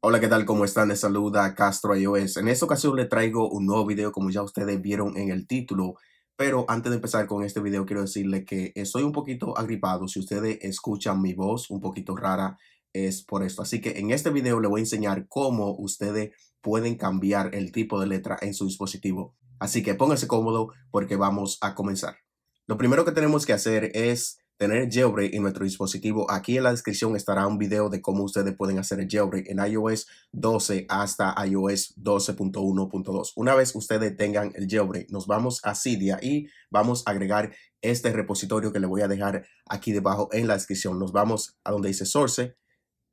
Hola, ¿qué tal? ¿Cómo están? Les saluda Castro iOS. En esta ocasión les traigo un nuevo video como ya ustedes vieron en el título. Pero antes de empezar con este video quiero decirle que estoy un poquito agripado. Si ustedes escuchan mi voz un poquito rara es por esto. Así que en este video les voy a enseñar cómo ustedes pueden cambiar el tipo de letra en su dispositivo. Así que pónganse cómodo porque vamos a comenzar. Lo primero que tenemos que hacer es tener jailbreak en nuestro dispositivo. Aquí en la descripción estará un video de cómo ustedes pueden hacer el jailbreak en iOS 12 hasta iOS 12.1.2. Una vez ustedes tengan el jailbreak, nos vamos a Cydia y vamos a agregar este repositorio que le voy a dejar aquí debajo en la descripción. Nos vamos a donde dice source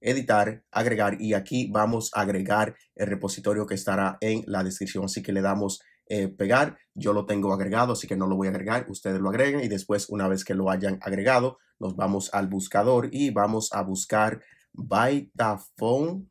editar, agregar y aquí vamos a agregar el repositorio que estará en la descripción. Así que le damos eh, pegar. Yo lo tengo agregado, así que no lo voy a agregar. Ustedes lo agregan y después, una vez que lo hayan agregado, nos vamos al buscador y vamos a buscar Vitaphone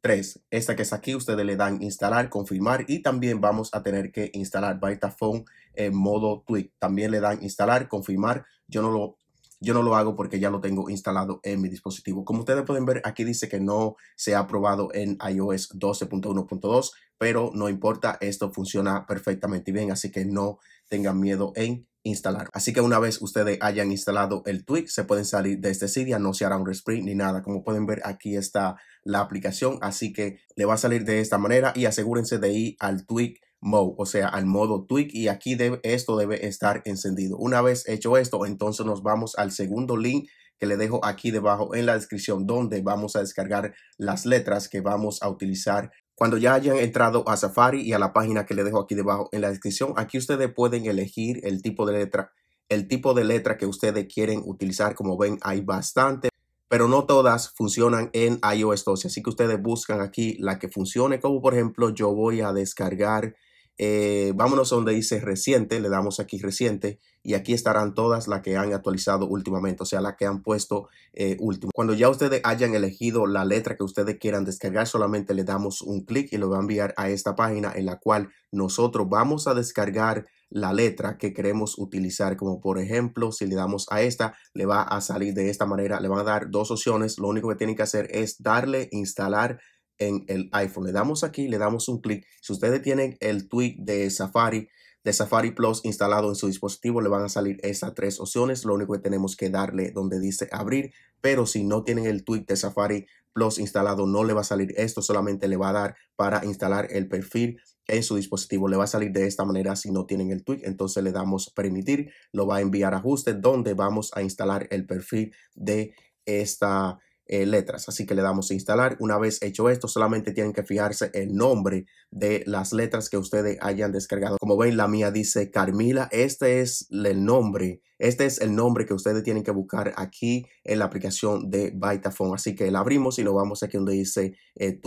3. Esta que es aquí, ustedes le dan instalar, confirmar y también vamos a tener que instalar Vitaphone en modo tweak. También le dan instalar, confirmar. Yo no lo yo no lo hago porque ya lo tengo instalado en mi dispositivo. Como ustedes pueden ver, aquí dice que no se ha probado en iOS 12.1.2, pero no importa, esto funciona perfectamente bien, así que no tengan miedo en instalar. Así que una vez ustedes hayan instalado el tweak, se pueden salir de este sitio, no se hará un resprint ni nada. Como pueden ver, aquí está la aplicación, así que le va a salir de esta manera y asegúrense de ir al tweak mode, o sea, al modo tweak y aquí debe, esto debe estar encendido. Una vez hecho esto, entonces nos vamos al segundo link que le dejo aquí debajo en la descripción donde vamos a descargar las letras que vamos a utilizar cuando ya hayan entrado a Safari y a la página que le dejo aquí debajo en la descripción, aquí ustedes pueden elegir el tipo de letra, el tipo de letra que ustedes quieren utilizar. Como ven, hay bastante, pero no todas funcionan en iOS 12. Así que ustedes buscan aquí la que funcione, como por ejemplo yo voy a descargar eh, vámonos a donde dice reciente, le damos aquí reciente y aquí estarán todas las que han actualizado últimamente, o sea, las que han puesto eh, último. Cuando ya ustedes hayan elegido la letra que ustedes quieran descargar, solamente le damos un clic y lo va a enviar a esta página en la cual nosotros vamos a descargar la letra que queremos utilizar. Como por ejemplo, si le damos a esta, le va a salir de esta manera, le van a dar dos opciones. Lo único que tienen que hacer es darle instalar en el iPhone. Le damos aquí, le damos un clic. Si ustedes tienen el tweet de Safari, de Safari Plus instalado en su dispositivo, le van a salir estas tres opciones. Lo único que tenemos que darle donde dice abrir, pero si no tienen el tweet de Safari Plus instalado, no le va a salir esto, solamente le va a dar para instalar el perfil en su dispositivo. Le va a salir de esta manera si no tienen el tweet. Entonces le damos permitir, lo va a enviar a ajustes donde vamos a instalar el perfil de esta eh, letras. Así que le damos a instalar. Una vez hecho esto, solamente tienen que fijarse el nombre de las letras que ustedes hayan descargado. Como ven, la mía dice Carmila. Este es el nombre. Este es el nombre que ustedes tienen que buscar aquí en la aplicación de Vitaphone. Así que la abrimos y lo vamos aquí donde dice eh,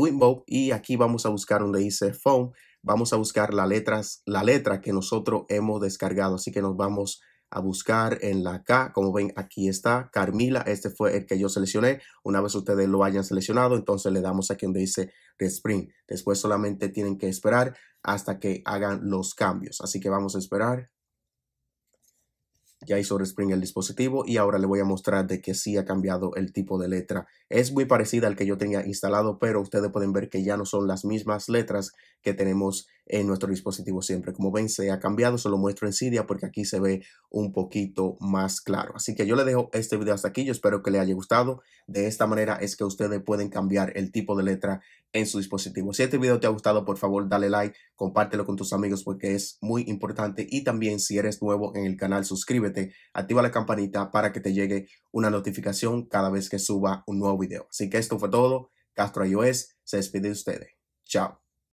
Y aquí vamos a buscar donde dice Phone. Vamos a buscar las letras, la letra que nosotros hemos descargado. Así que nos vamos a a buscar en la K. Como ven, aquí está Carmila. Este fue el que yo seleccioné. Una vez ustedes lo hayan seleccionado, entonces le damos aquí donde dice spring Después solamente tienen que esperar hasta que hagan los cambios. Así que vamos a esperar. Ya hizo Respring el dispositivo y ahora le voy a mostrar de que sí ha cambiado el tipo de letra. Es muy parecida al que yo tenía instalado, pero ustedes pueden ver que ya no son las mismas letras que tenemos en nuestro dispositivo siempre. Como ven, se ha cambiado, se lo muestro en Cydia porque aquí se ve un poquito más claro. Así que yo le dejo este video hasta aquí, yo espero que le haya gustado. De esta manera es que ustedes pueden cambiar el tipo de letra en su dispositivo. Si este video te ha gustado, por favor, dale like, compártelo con tus amigos porque es muy importante. Y también si eres nuevo en el canal, suscríbete, activa la campanita para que te llegue una notificación cada vez que suba un nuevo video. Así que esto fue todo. Castro iOS se despide de ustedes. Chao.